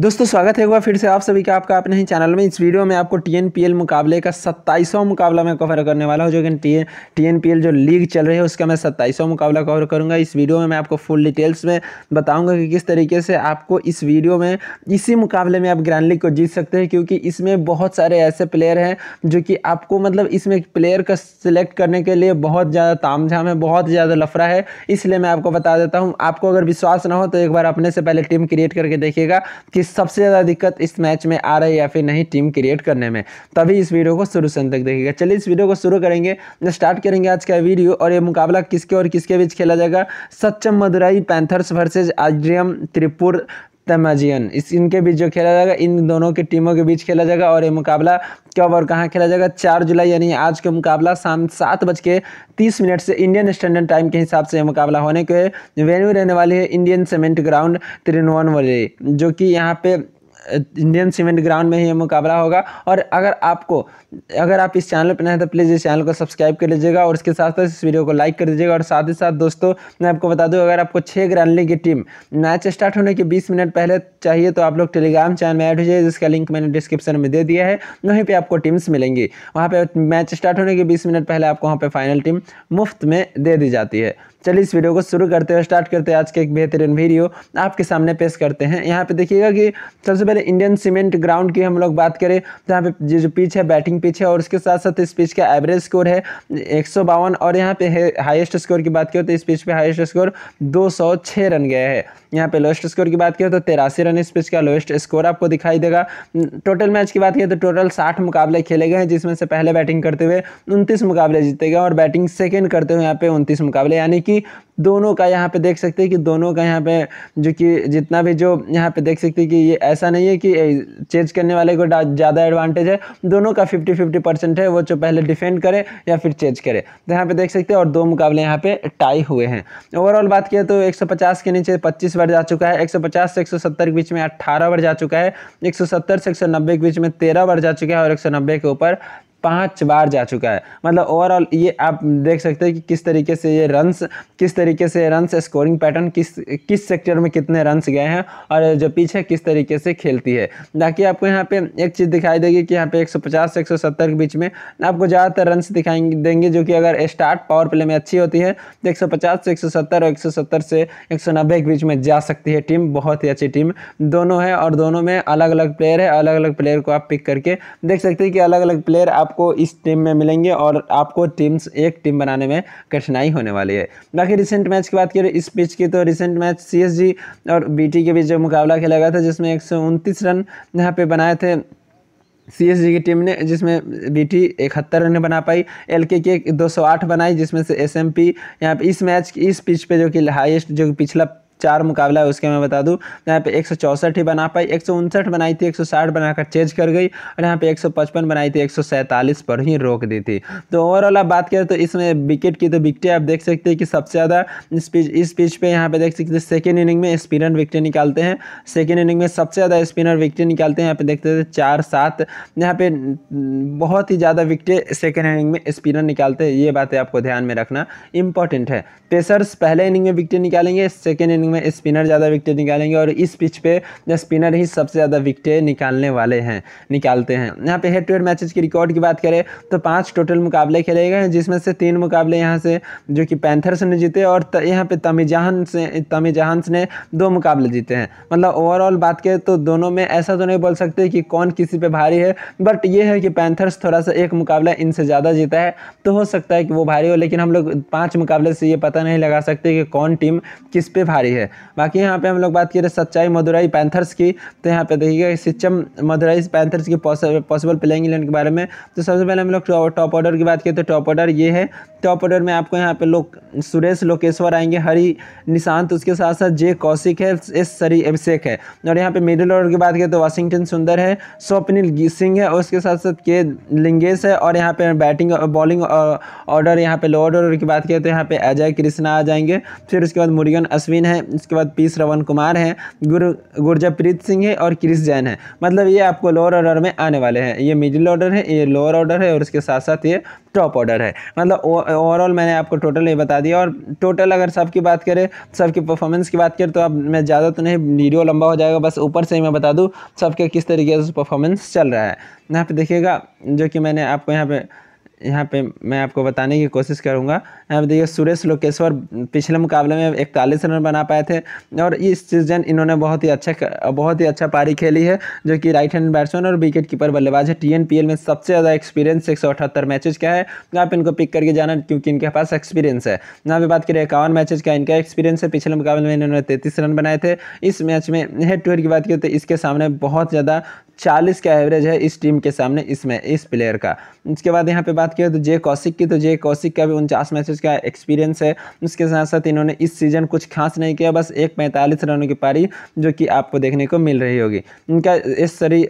दोस्तों स्वागत है एक बार फिर से आप सभी का आपका अपने ही चैनल में इस वीडियो में आपको टीएनपीएल मुकाबले का सत्ताईसवां मुकाबला मैं कवर करने वाला हूं जो कि टी टीएनपीएल जो लीग चल रही है उसका मैं सत्ताईसवां मुकाबला कवर करूंगा इस वीडियो में मैं आपको फुल डिटेल्स में बताऊंगा कि किस तरीके से आपको इस वीडियो में इसी मुकाबले में आप ग्रैंड लीग को जीत सकते हैं क्योंकि इसमें बहुत सारे ऐसे प्लेयर हैं जो कि आपको मतलब इसमें प्लेयर का सिलेक्ट करने के लिए बहुत ज़्यादा ताम है बहुत ज़्यादा लफड़ा है इसलिए मैं आपको बता देता हूँ आपको अगर विश्वास ना हो तो एक बार अपने से पहले टीम क्रिएट करके देखिएगा किस सबसे ज़्यादा दिक्कत इस मैच में आ रही है या फिर नहीं टीम क्रिएट करने में तभी इस वीडियो को शुरू से तक देखेगा चलिए इस वीडियो को शुरू करेंगे स्टार्ट करेंगे आज का वीडियो और ये मुकाबला किसके और किसके बीच खेला जाएगा सच्चम मदुराई पैंथर्स वर्सेज आज्रियम त्रिपुर तमाजियन इस इनके बीच जो खेला जाएगा इन दोनों की टीमों के बीच खेला जाएगा और ये मुकाबला कब और कहाँ खेला जाएगा चार जुलाई यानी आज का मुकाबला शाम सात बज के तीस मिनट से इंडियन स्टैंडर्ड टाइम के हिसाब से ये मुकाबला होने के वेन्यू रहने वाली है इंडियन सीमेंट ग्राउंड त्रिनवन वाले जो कि यहाँ पे इंडियन सीमेंट ग्राउंड में ही मुकाबला होगा और अगर आपको अगर आप इस चैनल पर नए हैं तो प्लीज़ इस चैनल को सब्सक्राइब कर लीजिएगा और इसके साथ साथ इस वीडियो को लाइक कर दीजिएगा और साथ ही साथ दोस्तों मैं आपको बता दूँ अगर आपको छः ग्रैंड लीग की टीम मैच स्टार्ट होने के बीस मिनट पहले चाहिए तो आप लोग टेलीग्राम चैनल में ऐड हो जाइए जिसका लिंक मैंने डिस्क्रिप्शन में दे दिया है वहीं पर आपको टीम्स मिलेंगी वहाँ पर मैच स्टार्ट होने के बीस मिनट पहले आपको वहाँ पर फाइनल टीम मुफ्त में दे दी जाती है चलिए इस वीडियो को शुरू करते हैं स्टार्ट करते हैं आज के एक बेहतरीन वीडियो आपके सामने पेश करते हैं यहाँ पे देखिएगा कि सबसे पहले इंडियन सीमेंट ग्राउंड की हम लोग बात करें तो यहाँ पे जो पिच है बैटिंग पिच है और उसके साथ साथ इस पिच का एवरेज स्कोर है एक और यहाँ पे हाइएस्ट स्कोर की बात करें तो इस पिच पे हाइस्ट स्कोर दो रन गया है यहाँ पे लोएस्ट स्कोर की बात करें तो तेरासी रन इस पिच का लोएस्ट स्कोर आपको दिखाई देगा टोटल मैच की बात करें तो टोटल साठ मुकाबले खेले गए हैं जिसमें से पहले बैटिंग करते हुए उनतीस मुकाबले जीते गए और बैटिंग सेकेंड करते हुए यहाँ पे उनतीस मुकाबले यानी कि दोनों का यहाँ पे देख सकते हैं कि दोनों का यहाँ पे जो कि जितना भी जो यहाँ पे देख सकते हैं कि ये ऐसा नहीं है कि चेंज करने वाले को ज़्यादा एडवांटेज है दोनों का फिफ्टी फिफ्टी परसेंट है वो जो पहले डिफेंड करे या फिर चेंज करे तो यहाँ पे देख सकते हैं और दो मुकाबले यहाँ पे टाई हुए हैं ओवरऑल बात किया तो एक के नीचे पच्चीस बार जा चुका है एक से एक के बीच में अठारह बार जा चुका है एक से एक के बीच में तेरह बार जा चुका है और एक के ऊपर पाँच बार जा चुका है मतलब ओवरऑल ये आप देख सकते हैं कि किस तरीके से ये रन्स किस तरीके से रन्स स्कोरिंग पैटर्न किस किस सेक्टर में कितने रन्स गए हैं और जो पीछे किस तरीके से खेलती है ताकि आपको यहाँ पे एक चीज़ दिखाई देगी कि यहाँ पे 150 से 170 के बीच में आपको ज़्यादातर रन्स दिखाएंगे देंगे जो कि अगर स्टार्ट पावर प्ले में अच्छी होती है तो एक से एक और एक से एक के बीच में जा सकती है टीम बहुत ही अच्छी टीम दोनों है और दोनों में अलग अलग प्लेयर है अलग अलग प्लेयर को आप पिक करके देख सकते हैं कि अलग अलग प्लेयर आप आपको इस टीम में मिलेंगे और आपको टीम्स एक टीम बनाने में कठिनाई होने वाली है बाकी रिसेंट मैच की बात करें इस पिच की तो रिसेंट मैच सी और बी के बीच जो मुकाबला खेला गया था जिसमें एक रन यहाँ पर बनाए थे सीएसजी की टीम ने जिसमें बी टी इकहत्तर रन बना पाई एल के के दो सौ आठ बनाई जिसमें से एस एम पी यहाँ पे इस मैच इस पिच पे जो कि हाईएस्ट जो पिछला चार मुकाबला है उसके मैं बता दूँ यहाँ पे एक ही बना पाई एक बनाई थी 160 बनाकर चेंज कर गई और यहाँ पे 155 बनाई थी एक पर ही रोक दी थी तो ओवरऑल आप बात करें तो इसमें विकेट की तो विकटें आप देख सकते हैं कि सबसे ज़्यादा इस पिच इस पिच पर यहाँ पर देख सकते हैं सेकेंड इनिंग में स्पिनर विकटें निकालते हैं सेकेंड इनिंग में सबसे ज़्यादा स्पिनर विकटें निकालते हैं यहाँ पर देखते थे चार सात यहाँ पर बहुत ही ज़्यादा विकटें सेकेंड इनिंग में स्पिनर निकालते हैं ये बातें आपको ध्यान में रखना इंपॉर्टेंट है पेसर्स पहले इनिंग में विकटें निकालेंगे सेकेंड इनिंग बॉलिंग में स्पिनर ज़्यादा विकटें निकालेंगे और इस पिच पे स्पिनर ही सबसे ज़्यादा विकटें निकालने वाले हैं निकालते हैं यहाँ पे हेड टू हेड मैचेज की रिकॉर्ड की बात करें तो पांच टोटल मुकाबले खेले गए हैं जिसमें से तीन मुकाबले यहाँ से जो कि पैंथर्स ने जीते और यहाँ पर तमीजहान से तमीजहांस ने दो मुकाबले जीते हैं मतलब ओवरऑल बात करें तो दोनों में ऐसा तो नहीं बोल सकते कि कौन किसी पर भारी है बट ये है कि पैंथर्स थोड़ा सा एक मुकाबला इनसे ज़्यादा जीता है तो हो सकता है कि वो भारी हो लेकिन हम लोग पाँच मुकाबले से ये पता नहीं लगा सकते कि कौन टीम किस पे भारी है है बाकी यहाँ पे हम लोग बात करें सच्चाई मदुराई पैंथर्स की तो यहाँ पे देखिएगा सिचम मदुराई पैंथर्स की पॉसिबल प्लेइंग इलेवन के बारे में तो सबसे पहले हम लोग टॉप ऑर्डर की बात करें तो टॉप ऑर्डर ये है टॉप ऑर्डर में आपको यहाँ पे लोग सुरेश लोकेश्वर आएंगे हरी निशांत उसके साथ साथ जे कौशिक है एस सरी अभिषेक है और यहाँ पे मिडिल ऑर्डर की बात करें तो वाशिंगटन सुंदर है स्वप्निल सिंह है और उसके साथ साथ के लिंगेश है और यहाँ पे बैटिंग बॉलिंग ऑर्डर यहाँ पे लोअर ऑर्डर की बात करें तो यहाँ पे अजय कृष्णा आ जाएंगे फिर उसके बाद मुरियन अश्विन है उसके बाद पी रवन कुमार हैं गुर गुरजाप्रीत सिंह है और क्रिस जैन है मतलब ये आपको लोअर ऑर्डर में आने वाले हैं ये मिडिल ऑर्डर है ये लोअर ऑर्डर है और उसके साथ साथ ये टॉप ऑर्डर है मतलब ओवरऑल मैंने आपको टोटल ये बता दिया और टोटल अगर सबकी बात करें सबकी परफॉर्मेंस की बात करें तो अब मैं ज़्यादा तो नहीं वीडियो लंबा हो जाएगा बस ऊपर से ही मैं बता दूँ सबके किस तरीके से परफॉर्मेंस चल रहा है यहाँ पे देखिएगा जो कि मैंने आपको यहाँ पे यहाँ पे मैं आपको बताने की कोशिश करूँगा यहाँ पर देखिए सुरेश लोकेश्वर पिछले मुकाबले में इकतालीस रन बना पाए थे और इस सीजन इन्होंने बहुत ही अच्छा बहुत ही अच्छा पारी खेली है जो कि राइट हैंड बैट्समैन और विकेट कीपर बल्लेबाज है टी में सबसे ज़्यादा एक्सपीरियंस एक सौ का है आप इनको पिक करके जाना क्योंकि इनके पास एक्सपीरियंस है यहाँ पर बात करें इक्यावन मैचेज का इनका एक्सपीरियंस है पिछले मुकाबले में इन्होंने तैंतीस रन बनाए थे इस मैच में हेड टू हेड की बात करें तो इसके सामने बहुत ज़्यादा चालीस का एवरेज है इस टीम के सामने इसमें इस प्लेयर का उसके बाद यहाँ पे बात किया तो जे कौशिक की तो जे कौशिक का भी उनचास मैचेज का एक्सपीरियंस है उसके साथ साथ इन्होंने इस सीजन कुछ खास नहीं किया बस एक पैंतालीस रनों की पारी जो कि आपको देखने को मिल रही होगी इनका इस सरी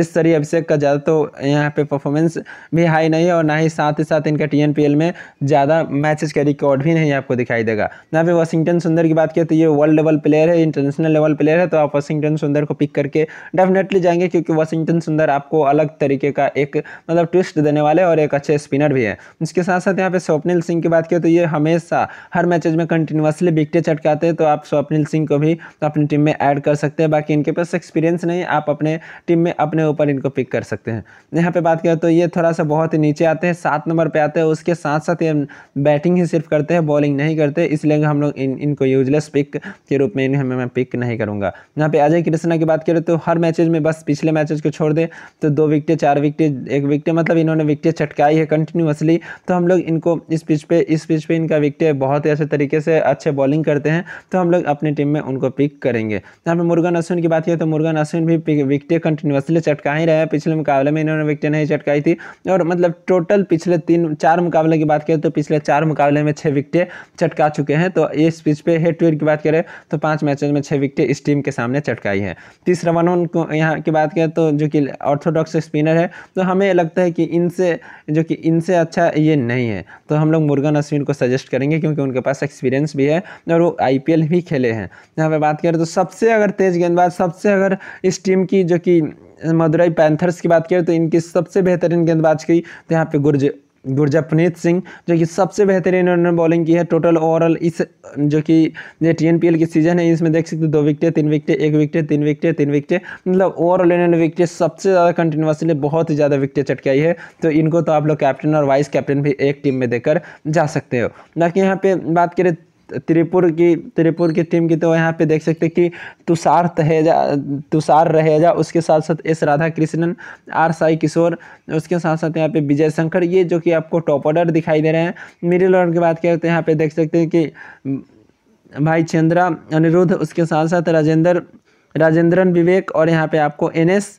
इस सरी अभिषेक का ज़्यादा तो यहाँ पे परफॉर्मेंस भी हाई नहीं है और ना ही साथ ही साथ इनका टी में ज़्यादा मैचेज का रिकॉर्ड भी नहीं आपको दिखाई देगा यहाँ पे वॉशिंगटन सुंदर की बात किया तो ये वर्ल्ड लेवल प्लेयर है इंटरनेशनल लेवल प्लेयर है तो आप वाशिंगटन सुंदर को पिक करके डेफिनेटली जाएंगे क्योंकि क्योंकि वाशिंगटन सुंदर आपको अलग तरीके का एक मतलब ट्विस्ट देने वाले और एक अच्छे स्पिनर भी है उसके साथ साथ यहाँ पे स्वप्निल सिंह की बात करें तो ये हमेशा हर मैचेज में कंटिन्यूसली विकटें चटकाते हैं तो आप स्वप्निल सिंह को भी अपनी टीम में ऐड कर सकते हैं बाकी इनके पास एक्सपीरियंस नहीं आप अपने टीम में अपने ऊपर इनको पिक कर सकते हैं यहाँ पे बात करें तो ये थोड़ा सा बहुत ही नीचे आते हैं सात नंबर पर आते हैं उसके साथ साथ ये बैटिंग ही सिर्फ करते हैं बॉलिंग नहीं करते इसलिए हम लोग इन इनको यूजलेस पिक के रूप में इन्हें मैं पिक नहीं करूँगा यहाँ पे अजय कृष्णा की बात करें तो हर मैचेज में बस पिछले मैच मैचेस को छोड़ दें तो दो विकटें चार विकटें एक विकटें मतलब इन्होंने विकटें चटकाई है कंटिन्यूसली तो हम लोग इनको इस पिच पे इस पिच पे इनका विकटें बहुत ही अच्छे तरीके से अच्छे बॉलिंग करते हैं तो हम लोग अपनी टीम में उनको पिक करेंगे यहाँ पर मुर्गन अश्विन की बात की तो मुर्गन अश्विन भी विकटें कंटिन्यूसली चटका ही रहे पिछले मुकाबले में इन्होंने विकटें नहीं चटकाई थी और मतलब टोटल पिछले तीन चार मुकाबले की बात करें तो पिछले चार मुकाबले में छः विकटें चटका चुके हैं तो इस पिच पे हेड टू हेड की बात करें तो पाँच मैचेज में छः विकटें इस टीम के सामने चटकाई है तीसरा वन को यहाँ की बात करें तो जो कि ऑर्थोडॉक्स स्पिनर है तो हमें लगता है कि इनसे जो कि इनसे अच्छा ये नहीं है तो हम लोग मुर्गन अश्विन को सजेस्ट करेंगे क्योंकि उनके पास एक्सपीरियंस भी है और वो आई भी खेले हैं जहाँ पर बात करें तो सबसे अगर तेज़ गेंदबाज सबसे अगर इस टीम की जो कि मदुरई पैंथर्स की बात करें तो इनकी सबसे बेहतरीन गेंदबाज की तो यहाँ पे गुरज गुरजपनीत सिंह जो कि सबसे बेहतरीन इन्होंने बॉलिंग की है टोटल ओवरऑल इस जो कि ये टी एन पी एल की सीजन है इसमें देख सकते हो दो विकटें तीन विकटे एक विकटें तीन विकटे तीन विकटे मतलब ओवरऑल इन्होंने विकटें सबसे ज़्यादा कंटिन्यूसली बहुत ही ज़्यादा विकटें चटकाई है तो इनको तो आप लोग कैप्टन और वाइस कैप्टन भी एक टीम में देकर जा सकते हो बाकी यहाँ पर बात करें त्रिपुर की त्रिपुर की टीम की तो यहाँ पे देख सकते कि तुषार तहेजा तुषार रहेजा उसके साथ साथ S Radhakrishnan R Sai Kishore उसके साथ साथ यहाँ पे विजय शंकर ये जो कि आपको टॉप ऑर्डर दिखाई दे रहे हैं मिडिल ऑर्डर की बात करें तो यहाँ पे देख सकते हैं कि भाई चंद्रा अनिरुद्ध उसके साथ साथ राजेंद्र राजेंद्रन विवेक और यहाँ पे आपको एन एस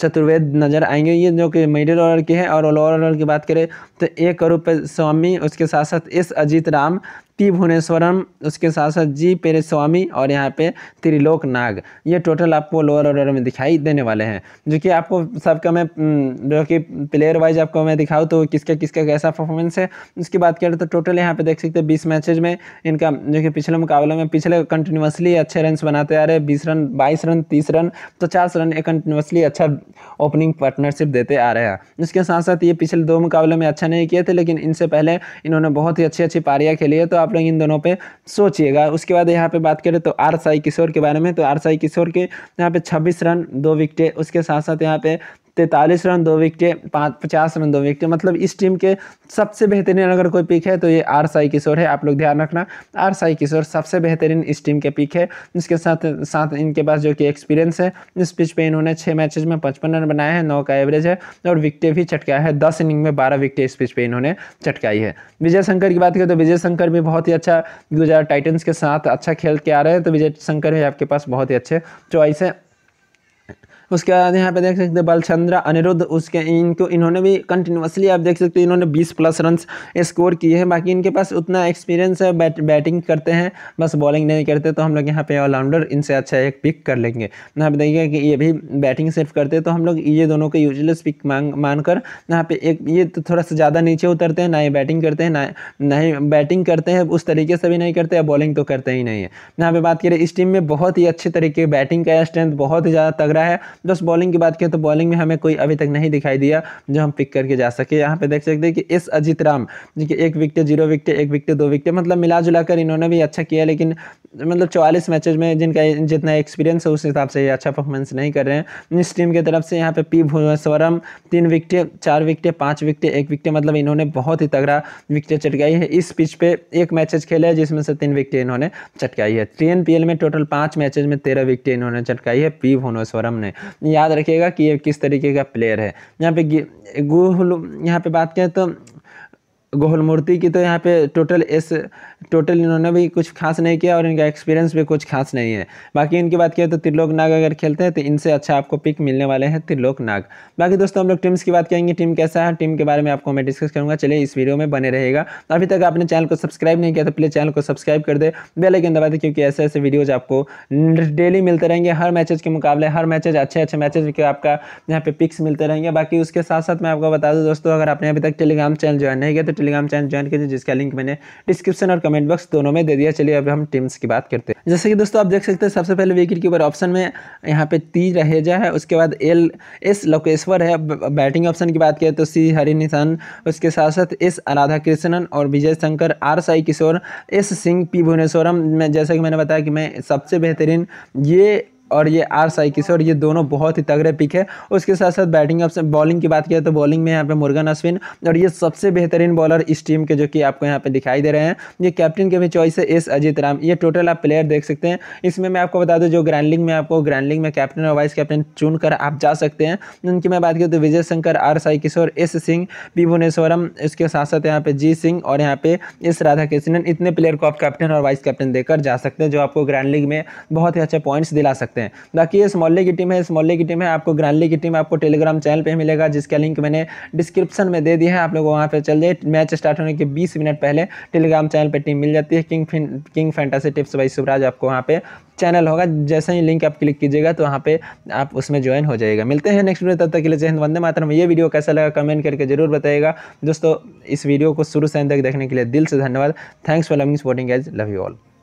चतुर्वेद नज़र आएंगे ये जो कि मिडिल ऑर्डर के हैं और लोअर ऑर्डर की बात करें तो ए करूप स्वामी उसके साथ साथ एस अजीत राम पी भुवनेश्वरम उसके साथ साथ जी पेरेस्वामी और यहाँ पे त्रिलोक नाग ये टोटल आपको लोअर ऑर्डर में दिखाई देने वाले हैं जो कि आपको सबका मैं हम्म, जो कि प्लेयर वाइज आपको मैं दिखाऊँ तो किसका किसका कैसा परफॉर्मेंस है उसकी बात करें तो टोटल यहाँ पे देख सकते हैं बीस मैचेज में इनका जो कि पिछले मुकाबले में पिछले कंटिन्यूसली अच्छे रन बनाते आ रहे बीस रन बाईस रन तीस रन पचास तो रन एक कंटिन्यूसली अच्छा ओपनिंग पार्टनरशिप देते आ रहे हैं उसके साथ साथ ये पिछले दो मुकाबले में अच्छा नहीं किए थे लेकिन इनसे पहले इन्होंने बहुत ही अच्छी अच्छी पारियाँ खेली है तो आप लोग इन दोनों पे सोचिएगा उसके बाद यहाँ पे बात करें तो आर साई किशोर के बारे में तो आर साई किशोर के यहाँ पे छब्बीस रन दो विकेट उसके साथ साथ यहाँ पे तैंतालीस रन दो विकेट पाँच पचास रन दो विकेट मतलब इस टीम के सबसे बेहतरीन अगर कोई पिक है तो ये आर साई किशोर है आप लोग ध्यान रखना आर साई किशोर सबसे बेहतरीन इस टीम के पिक है इसके साथ साथ इनके पास जो कि एक्सपीरियंस है इस पिच पे इन्होंने छः मैचेज में पचपन रन बनाए हैं नौ का एवरेज है और विकटें भी चटकाया है दस इनिंग में बारह विकटें इस पिच पर इन्होंने चटकाई है विजय शंकर की बात करें तो विजय शंकर भी बहुत ही अच्छा गुजरात टाइटन्स के साथ अच्छा खेल के आ रहे हैं तो विजय शंकर भी आपके पास बहुत ही अच्छे चॉइस है उसके बाद यहाँ पे देख सकते हैं बलचंद्रा अनिरुद्ध उसके इनको इन्होंने भी कंटिन्यूसली आप देख सकते हैं इन्होंने 20 प्लस रन स्कोर किए हैं बाकी इनके पास उतना एक्सपीरियंस है बैट, बैटिंग करते हैं बस बॉलिंग नहीं करते तो हम लोग यहाँ पे ऑलराउंडर इनसे अच्छा एक पिक कर लेंगे यहाँ पे देखिए कि ये भी बैटिंग सिर्फ करते हैं तो हम लोग ये दोनों को यूजलेस पिक मांग मानकर यहाँ पे एक ये तो थोड़ा सा ज़्यादा नीचे उतरते हैं ना ही बैटिंग करते हैं ना ना ही बैटिंग करते हैं उस तरीके से भी नहीं करते बॉलिंग तो करते ही नहीं है यहाँ पर बात करें इस टीम में बहुत ही अच्छे तरीके बैटिंग का स्ट्रेंथ बहुत ही ज़्यादा तगड़ा है दस बॉलिंग की बात करें तो बॉलिंग में हमें कोई अभी तक नहीं दिखाई दिया जो हम पिक करके जा सके यहाँ पे देख सकते हैं कि एस अजित राम जिनके एक विकटे जीरो विकेट एक विकटे दो विकेट मतलब मिला जुला कर इन्होंने भी अच्छा किया लेकिन मतलब चौवालीस मैचेज में जिनका जितना एक्सपीरियंस है उस हिसाब से ये अच्छा परफॉर्मेंस नहीं कर रहे हैं इस टीम की तरफ से यहाँ पे पी भुवनेश्वरम तीन विकेट चार विकेट पाँच विकटे एक विकटे मतलब इन्होंने बहुत ही तगड़ा विकटें चटकाई है इस पिच पर एक मैचेज खेले है जिसमें से तीन विकेट इन्होंने चटकाई है टी में टोटल पाँच मैचेज में तेरह विकेट इन्होंने चटकाई है पी भुवनेश्वरम ने याद रखिएगा कि ये किस तरीके का प्लेयर है यहाँ पे गुहलू यहाँ पे बात करें तो गोहल मूर्ति की तो यहाँ पे टोटल एस टोटल इन्होंने भी कुछ खास नहीं किया और इनका एक्सपीरियंस भी कुछ खास नहीं है बाकी इनकी बात करें तो त्रिलोक नाग अगर खेलते हैं तो इनसे अच्छा आपको पिक मिलने वाले हैं त्रिलोक नाग बाकी दोस्तों हम लोग टीम्स की बात करेंगे टीम कैसा है टीम के बारे में आपको मैं डिस्कस करूँगा चलिए इस वीडियो में बने रहेगा अभी तक आपने चैनल को सब्सक्राइब नहीं किया तो प्लीज़ चैनल को सब्सक्राइब कर दे बेलाइकन दबा दे क्योंकि ऐसे ऐसे वीडियोज़ आपको डेली मिलते रहेंगे हर मैचेज के मुकाबले हर मैचेज अच्छे अच्छे मैचेज के आपका यहाँ पे पिक्स मिलते रहेंगे बाकी उसके साथ साथ मैं आपको बता दूँ दोस्तों अगर आपने अभी तक टेलीग्राम चैनल ज्वाइन नहीं किया तो टेलीग्राम चैनल ज्वाइन कीजिए जिसका लिंक मैंने डिस्क्रिप्शन और कमेंट बॉक्स दोनों में दे दिया चलिए अब हम टीम्स की बात करते हैं जैसे कि दोस्तों आप देख सकते हैं सबसे पहले विकेट कीपर ऑप्शन में यहाँ पे ती रहेजा है उसके बाद एल एस लोकेश्वर है बैटिंग ऑप्शन की बात करें तो सी हरि निशान उसके साथ साथ एस राधा कृष्णन और Vijay Shankar R Sai Kishore S Singh P Bhuvaneswaran में जैसा कि मैंने बताया कि मैं सबसे बेहतरीन ये और ये आर साई किशोर ये दोनों बहुत ही तगड़े पिक है उसके साथ साथ बैटिंग ऑप्शन बॉलिंग की बात किया तो बॉलिंग में यहाँ पे मुर्गन अश्विन और ये सबसे बेहतरीन बॉलर इस टीम के जो कि आपको यहाँ पे दिखाई दे रहे हैं ये कैप्टन के भी चॉइस है एस अजीत राम ये टोटल आप प्लेयर देख सकते हैं इसमें मैं आपको बता दूँ जो ग्रैंडलिंग में आपको ग्रैंडलिंग में कैप्टन और वाइस कैप्टन चुन कर आप जा सकते हैं उनकी मैं बात करूँ तो Vijay Shankar R Sai Kishore S Singh P Bhuvaneswaran इसके साथ साथ यहाँ पे जी सिंह और यहाँ पे एस राधा कृष्णन इतने प्लेयर को आप कैप्टन और वाइस कैप्टन देकर जा सकते हैं जो आपको ग्रैंड लीग में बहुत ही अच्छे पॉइंट्स दिला सकते हैं हैं बाकी इस मोहल्ले की टीम है इस मोहल्ले की टीम है आपको ग्रांडली की टीम आपको टेलीग्राम चैनल पर मिलेगा जिसका लिंक मैंने डिस्क्रिप्शन में दे दिया है आप लोग वहाँ पर चल जाए मैच स्टार्ट होने के बीस मिनट पहले टेलीग्राम चैनल पर टीम मिल जाती है king king fantasy tips by Shivraj आपको वहाँ पर चैनल होगा जैसे ही लिंक आप क्लिक कीजिएगा तो वहाँ पे आप उसमें ज्वाइन हो जाएगा मिलते हैं नेक्स्ट वीडियो तब तक के लिए जय हिंद वंदे मातरम ये वीडियो कैसा लगा कमेंट करके जरूर बताएगा दोस्तों इस वीडियो को शुरू से अंत तक देखने के लिए दिल से धन्यवाद थैंक्स फॉर लविंग सपोर्टिंग एज लव यू ऑल